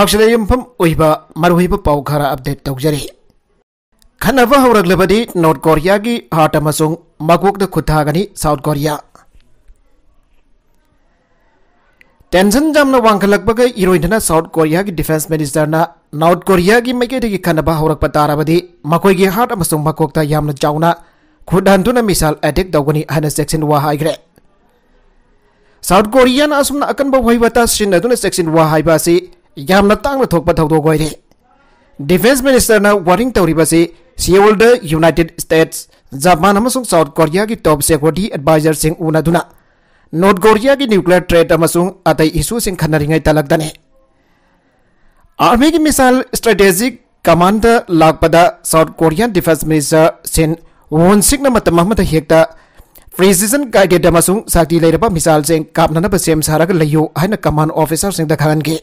पाक्षद मरुहिब पाव खर अपडेट तौजरी खनब हौरबी नॉर्थ कोरिया की हाट मगोक खुदागनी साउथ कोरिया टेंशन जमना वाखलग इन साउथ कोरिया की डिफेंस मिनिस्टर नॉर्थ कोरिया की मैकेदी की खनब हौरप ताराबी की हाट मगोक चौना खुदन मिसाइल एटेक तौनी है चेक्सी वाग्रे साउथ कोरिया अकनब वहीबा सिंह चेक्सी वाई यामना थोपे डिफेंस मिनीस्टर वरिंग Seoul the United States Japan South Korea की टॉप सेक्यूरिटी एडवाइजर सिंह उना नॉर्थ कोरिया की न्यूक्लियर ट्रेड अत इशू खनरी तलगदने आर्मी की मिसाइल स्ट्रेटेजिक कमांड लापद साउथ कोरियन डिफेंस मिनीस्टर सिंह वोन सिंह हेक्त प्रेसीजन गाइडेड साक्ति लेब मिसाइल काम सेम सारग लयो है कमांड ऑफिसर सिंह खागे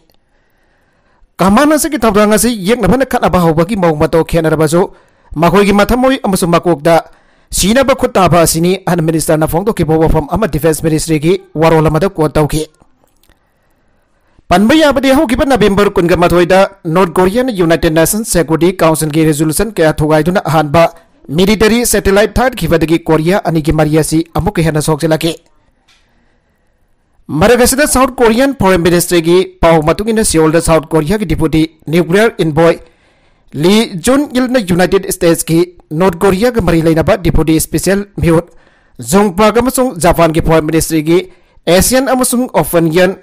ꯀꯃꯥꯟ ꯑꯁꯤꯒꯤ ꯊꯧꯗꯥꯡ ꯑꯁꯤ ꯌꯦꯛꯅꯕꯅ ꯈꯠꯅꯕ ꯍꯧꯕꯒꯤ ꯃꯑꯣꯡ ꯃꯇꯧ ꯈꯦꯠꯅꯔꯕꯁꯨ ꯃꯈꯣꯏꯒꯤ ꯃꯊꯃꯣꯏ ꯑꯃꯁꯨꯡ ꯃꯀꯣꯛꯇ ꯁꯤꯅꯕ ꯈꯨꯠ ꯇꯥꯕ ꯑꯁꯤꯅꯤ ꯑꯍꯟ ꯃꯤꯅꯤꯁꯇꯔꯅ ꯐꯣꯡꯗꯣꯛꯈꯤꯕ ꯋꯥꯐꯝ ꯑꯃ ꯗꯤꯐꯦꯟꯁ ꯃꯤꯅꯤꯁꯇ꯭ꯔꯤꯒꯤ ꯋꯥꯔꯣꯜ ꯑꯃꯗ ꯀꯣꯠ ꯇꯧꯈꯤ पनब हब नवेंबर कुन North Korean United Nation Security Council की रेजोल्यूशन क्या थोगाइना अहब मिलिटरी सेटेलाइट थाट कोरिया अनी मरी हेन सोचल ꯃꯔꯛ ꯁꯥꯎꯠ ꯀꯣꯔꯤꯌꯟ ꯐꯣꯔꯦꯟ ꯃꯤꯅꯤꯁꯇ꯭ꯔꯤꯒꯤ ꯄꯥꯎ ꯃꯇꯨꯡꯏꯟꯅ ꯁꯤꯌꯣꯜꯗ ꯁꯥꯎꯠ ꯀꯣꯔꯤꯌꯥꯒꯤ ꯗꯤꯄꯨꯇꯤ ꯅ꯭ꯌꯨꯀ꯭ꯂꯤꯌꯔ ꯏꯟꯕꯣꯏ ꯂꯤ ꯖꯨꯟ ꯏꯜꯅ ꯌꯨꯅꯥꯏꯇꯦꯗ ꯁ꯭ꯇꯦꯠꯁꯀꯤ ꯅꯣꯔꯠ ꯀꯣꯔꯤꯌꯥꯒ ꯃꯔꯤ ꯂꯩꯅꯕ ꯗꯤꯄꯨꯇꯤ ꯁ꯭ꯄꯦꯁꯤꯌꯦꯜ ꯃꯤꯍꯨꯠ ꯖꯣꯡꯄꯥꯛ ꯑꯃꯁꯨꯡ ꯖꯄꯥꯟꯒꯤ ꯐꯣꯔꯦꯟ ꯃꯤꯅꯤꯁꯇ꯭ꯔꯤꯒꯤ ꯑꯦꯁꯤꯌꯟ ꯑꯃꯁꯨꯡ ꯑꯣꯐꯟꯒꯤꯌꯟ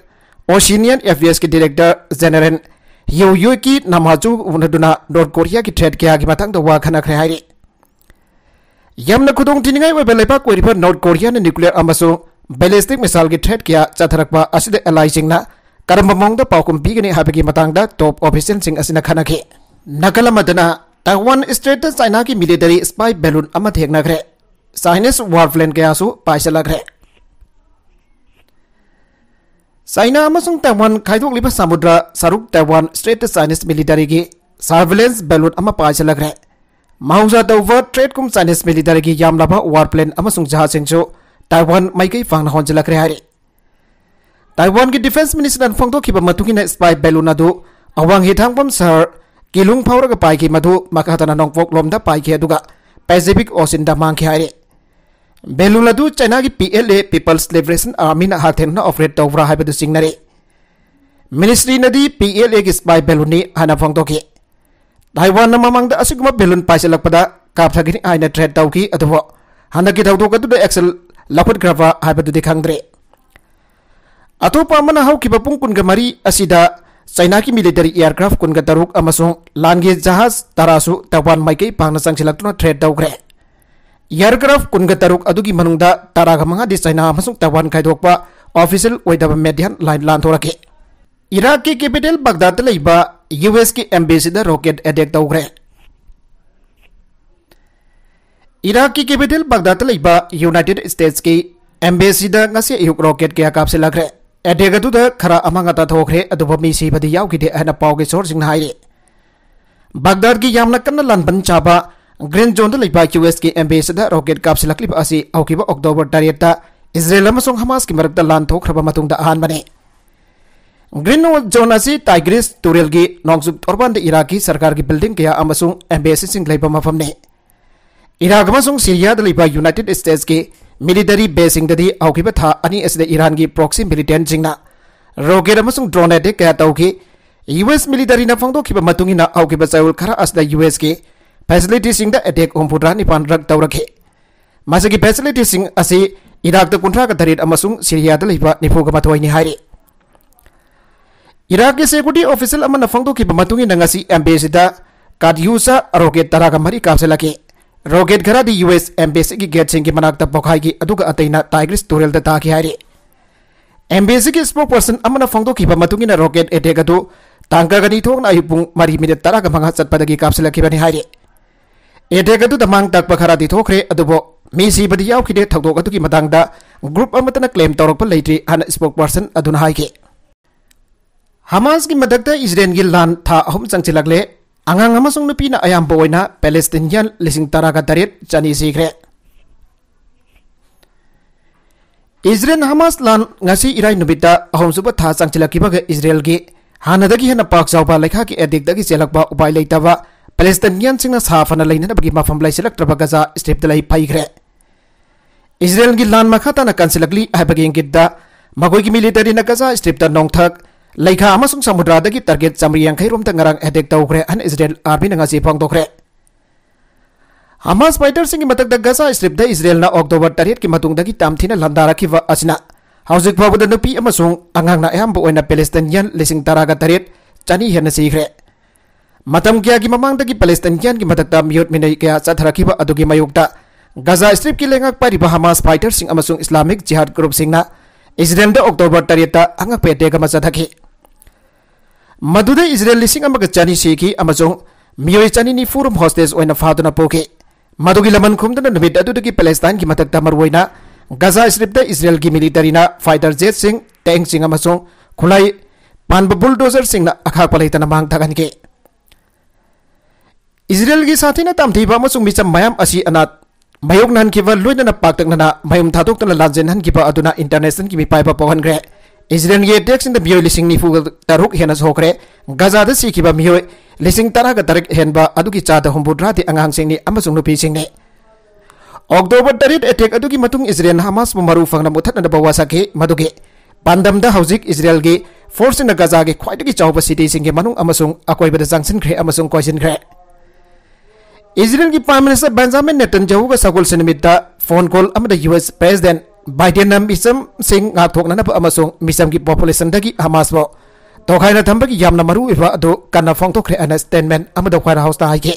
ꯑꯣꯁꯤꯅꯤꯌꯟ ꯑꯦꯐꯤꯌꯔꯁꯀꯤ ꯗꯤꯔꯦꯛꯇꯔ ꯖꯦꯅꯔꯦꯜ ꯌꯨ ꯌꯨꯀꯤ ꯅꯝꯍꯥꯖꯨ ꯎꯅꯗꯨꯅ ꯅꯣꯔꯠ ꯀꯣꯔꯤꯌꯥꯒꯤ ꯊ꯭ꯔꯦꯠ ꯀꯌꯥꯒꯤ ꯃꯇꯥꯡꯗ ꯋꯥ ꯈꯟꯅꯈ꯭ꯔꯦ ꯍꯥꯏꯔꯤ ꯌꯥꯝꯅ ꯈꯨꯗꯣꯡꯊꯤꯅꯤꯡꯉꯥꯏ ꯑꯣꯏꯕ ꯂꯩꯕꯥꯛ ꯑꯣꯏꯔꯤꯕ ꯅꯣꯔꯠ ꯀꯣꯔꯤꯌꯥꯅ ꯅ꯭ꯌꯨꯀ꯭ꯂꯤꯌꯔ ꯑꯃꯁꯨꯡ बैलेस्टिक मिसाइल की थ्रेट क्या चथरप अलाइना करम मौद पाकुम पीगनी टॉप ऑफिसल खे नकल ताइवान स्टेट चाइना की मिलिटरी स्पाई बेलून हेनग्रे चाइनीस वार प्लेन क्या पाचलग्रे चाइना ताइवान खादों समुद्र सरु ताइवान स्टेट चाइनीस मिलिटरी की सर्वेलेंस बेलून पाचलग्रे मौजा दौव ट्रेड कम चाइनीस मिलिटरी की यामलाब वार प्लेन जहाज Taiwan mai kai fang na hon jala kre hari Taiwan ki defense minister dan fang to ki ba spy balloon adu awang hithang pom sar kilung phawra ga pai ki madu makhatana nong pok lom da pai ki aduga pacific ocean da mang ki hari balloon adu china ki PLA people's liberation army na hathen na operate tawra hai ba du singnare ministry nadi PLA ki spy balloon ni hana fang to ki Taiwan na mamang da asugma balloon pai selak pada kap thagini aina threat tawki aduwa handa ki thawdo ka tu da excel लाखत खांग्रे अतोपा हाब पुकुनगमारी China की military aircraft कुनग तरुक लानगे जहाज तरह तवान माइक पाना चंसीलक् थ्रेड दौरे एयरक्राफ्ट कुनग तरुक मंगा मंगादी चाइना तवान खादप ऑफिशल मेडियन लाइन लाथर इराक की कैपिटल बगदाद यू एस की एम्बेसीद रोकेट एटेक तौरे इराक की कैपिटल बगदाद यूनाइटेड स्टेट्स की एम्बेसी युग रोकेट क्या कापसीग्रे एटेक खरा अमाथ्रे मीसीदे अ पाव के सोर सिंह बगदाद की यम कन लनबन चाब ग्रीन जोन यू एस की एम्बेसी रोकेट कापसीब अक्टोबर तरह इज्रेल हमास की मरक्त लान अहमने ग्रीन जोन टाइग्रीस तुरल की नौजुक तौरबान इराक की सरकार की बिल्डिंग क्या एम्बेसी मफमने इराक सीरिया यूनाइटेड स्टेट्स की मिलीटरी बेसिंग आउब था अनी इरान की proxy militant rocket drone attack क्या तौकी यूएस मिलिटरी फोंदों आउब चयल खर यूएस की फैसिलिटी एटेक हूफुद्रा निपान रग तौरखे मसी फैसिलिटी इराक कुंथ्रा तरीट सिरिया निफूग मथोनी इराक की सेक्यूरीटी ऑफिसल फोंदों एम्बेसी कादयूसा रोकेट तरह मरी कापसलखे ꯔꯣꯀꯦꯠ ꯈꯔꯗꯤ ꯌꯨ ꯑꯦꯁ ꯑꯦꯝꯕꯦꯁꯤꯒꯤ ꯒꯦꯠꯁꯤꯡꯒꯤ ꯃꯅꯥꯛꯇ ꯄꯣꯈꯥꯏꯈꯤ ꯑꯗꯨꯒ ꯑꯇꯩꯅ ꯇꯥꯏꯒ꯭ꯔꯤꯁ ꯇꯨꯔꯦꯜꯗ ꯇꯥꯈꯤ ꯍꯥꯏꯔꯤ ꯑꯦꯝꯕꯦꯁꯤꯒꯤ ꯁ꯭ꯄꯣꯛꯄꯔꯁꯟ ꯑꯃꯅ ꯐꯣꯡꯗꯣꯛꯈꯤꯕ ꯃꯇꯨꯡꯏꯟꯅ ꯔꯣꯀꯦꯠ ꯑꯦꯇꯦꯛ ꯑꯗꯨ ꯇꯥꯡꯀꯒꯅꯤ ꯊꯣꯛꯅ ꯑꯌꯨꯛ ꯄꯨꯡ ꯃꯔꯤ ꯃꯤꯅꯤꯠ ꯇꯔꯥꯒ ꯃꯉꯥ ꯆꯠꯄꯗꯒꯤ ꯀꯥꯞꯁꯤꯜꯂꯛꯈꯤꯕꯅꯤ ꯍꯥꯏꯔꯤ ꯑꯦꯇꯦꯛ ꯑꯗꯨꯗ ꯃꯥꯡ ꯇꯥꯛꯄ ꯈꯔꯗꯤ ꯊꯣꯛꯈ꯭ꯔꯦ ꯑꯗꯨꯕꯨ ꯃꯤ ꯁꯤꯕꯗꯤ ꯌꯥꯎꯈꯤꯗꯦ ꯊꯧꯗꯣꯛ ꯑꯗꯨꯒꯤ ꯃꯇꯥꯡꯗ ꯒ꯭ꯔꯨꯞ ꯑꯃꯠꯇꯅ ꯀ꯭ꯂꯦꯝ ꯇꯧꯔꯛꯄ ꯂꯩꯇ꯭ꯔꯤ ꯍꯥꯟꯅ ꯁ꯭ꯄꯣꯛꯄꯔꯁꯟ ꯑꯗꯨꯅ ꯍꯥꯏꯈꯤ ꯍꯃꯥꯁꯒꯤ ꯃꯊꯛꯇ ꯏꯖꯔꯦꯜꯒꯤ ꯂꯥꯟ ꯊꯥ ꯑꯍꯨꯝ ꯆꯪꯁꯤꯜꯂꯛꯂꯦ Angang amasong nupi na ayam baway na Palestinian lising taragatarit chani sikre. Israel Hamas lan ngasi irai nubita ahom suba tha sang chilaki bag Israel gi hanadagi hena pak sauba lekha ki edik dagi selakba upai leitaba Palestinian singna safana leina na bagi mafam lai selak traba gaza strip dalai phaigre. Israel gi lan makhata na kansilakli habagi ingidda magoi gi military na gaza strip ta nongthak Leikha amasung samudradagi target samri yang kairum tengarang edek taukre an Israel army nangasi pangtokre. Hamas fighter singi dag Gaza strip da Israel na October tarit ki matungdagi tamthina landara ki wa asina. Hausik phabuda nupi amasung angang na eham boina Palestinian lising taraga tarit chani hena sikre. Matam kya ki mamangdagi Palestinian ki matakda miyot minai kya chatharakiba adugi mayukta. Gaza strip ki lengak pariba Hamas fighter sing amasung Islamic Jihad group singna Israel da October tarita angak pete kama chathaki. मधुदे Israel लिसिंग चनी चानी सेकी अमजों मियो चानी फादुन पोके मधुगी लमन खुम दन नबिद की मतक दमर गजा गाजा स्ट्रिप द की मिलिटरी फाइटर जेट सिंह टैंक खुलाई पान बुलडोजर सिंह ना अखा मांग थागन के की साथी ना तामथी बा मसुंग मिचम मयाम असी अनात मयोग नन की लाजेन हन इंटरनेशनल की मिपाई बा इसराइलगे टेक्स इन मियो लिसिंग निफु तरुक हेन सोखरे गजा द सिखिबा मियो लिसिंग तरह का तरक हेनबा अदुकी चाद हमबुद्रा दे अंगांग सिंगने अमसुंग नुपी सिंगने अक्टोबर तरित अटैक अदुकी मतुंग इसराइल हमास मरु फंगना मुथनदबा वासाके मदुगे पांदमदा हौजिक इसराइलगे फोर्स इन गजा के ख्वाइदगी चाउबा सिटी सिंगे मनुंग अमसुंग अकोइबदा जंगसिनख्रे अमसुंग कोइसिनख्रे इसराइल की प्राइम मिनिस्टर बेंजामिन नेतन्याहू का सगुल सिनमिता फोन कॉल अमदा यूएस प्रेसिडेंट ꯕꯥꯏꯗꯦꯅꯝ ꯁꯤꯡ ꯉꯥꯛꯊꯣꯛꯅꯅꯕ ꯑꯃꯁꯨꯡ ꯃꯤꯁꯝꯒꯤ ꯄꯣꯄꯨꯂꯦꯁꯟꯗꯒꯤ ꯍꯃꯥꯁꯕꯨ ꯇꯧꯈꯥꯏꯅ ꯊꯝꯕꯒꯤ ꯌꯥꯝꯅ ꯃꯔꯨꯑꯣꯏꯕ ꯑꯗꯨ ꯀꯟꯅ ꯐꯣꯡꯗꯣꯛꯈ꯭ꯔꯦ ꯍꯥꯏꯅ ꯁ꯭ꯇꯦꯠꯃꯦꯟ ꯑꯃꯗ ꯋꯥꯏꯠ ꯍꯥꯎꯁꯇ ꯍꯥꯏꯈꯤ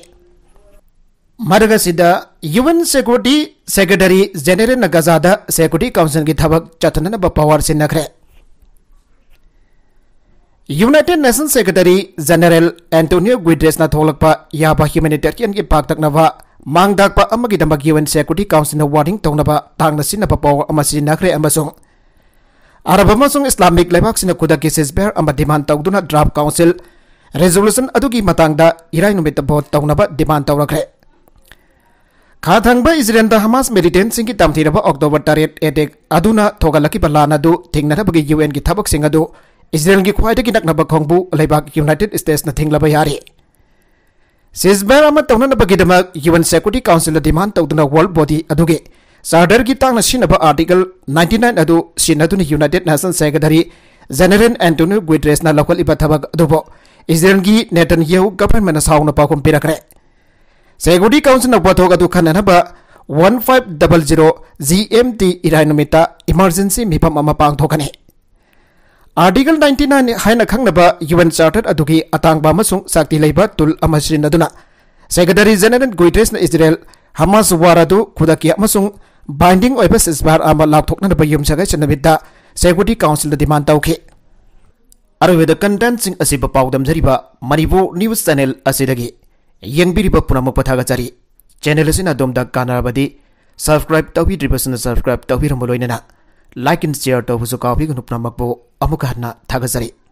ꯃꯔꯛ ꯑꯁꯤꯗ ꯌꯨ ꯑꯦꯟ ꯁꯦꯀ꯭ꯌꯨꯔꯤꯇꯤ ꯁꯦꯀ꯭ꯔꯦꯇꯔꯤ ꯖꯦꯅꯔꯦꯜꯅ ꯒꯖꯥꯗ ꯁꯦꯀ꯭ꯌꯨꯔꯤꯇꯤ ꯀꯥꯎꯟꯁꯤꯜꯒꯤ ꯊꯕꯛ ꯆꯠꯊꯅꯅꯕ ꯄꯋꯥꯔ ꯁꯤꯟꯅꯈ꯭ꯔꯦ United Nation secretary general Antonio गुइड्रेसना थोलकपा याबा ह्यूमैनिटेरियन की पाकतकनवा मांगदाकपा अमगीदमक यूएन सेक्रेटरी काउंसिल वार्निंग तौनबा तांगना सिनपा पावर अमा सिनाखरे अमसोंग अरब अमसोंग इस्लामिक लेबाक सिना खुदकी सिस्बेर अमा डिमांड तौदुना ड्राफ्ट काउंसिल रेजोल्यूशन अदुगी मतांगदा इराय नुमित भोट तौनबा डिमांड तौरखरे खा थंगबा इजराइल दा हमास मिलिटेंट सिंग की तमथीरबा अक्टोबर 8 एटेक अदुना थोगलकी बलाना दु थिंगना बगी यूएन की थबक सिंग अदु इजरायल की ख्वाद की नक्नब यूनाइटेड स्टेट्स ने थिंग सिजबैर तौनबीदम यून सेक्यूरीटी काउंसिल डिमांड तौद वर्ल्ड बोडी अगे चार्टर की तक आरटीकल नाइटी नाइन अब United Nation secretary general Antonio Guterres लौहल्ब इजरायल की नेटन यू गवर्नमेंट सौन पाखों पीरकें सेक्यूरीटी काउंसिल पोथों खनब one five double zero G M T इराई नुमित इमरजेंसी मिफम पाथोने आर्टिकल 99 हाइन खंगनबा यूएन चार्टर अदुगी अतांगबा मसुंग साक्ति तुल सेक्रेटरी जेनेरल गुटेरेस न इजराइल हमास वार खुदाकि मसुंग बाइंडिंग ओइबा सिसबार आमा लाथोकना बयुम सगाय सनबिदा काउंसिल डिमांड तौखि अरवेद कंटेंट सिंग असि बपाउदम जरिबा न्यूज चैनल असिदगी पुनम पथागचारी चरी चैनल सिना दोमदा सब्सक्राइब तौबी सब्सक्राइब तौर लोनना like and share to huzuka bi gnupna Tagazari.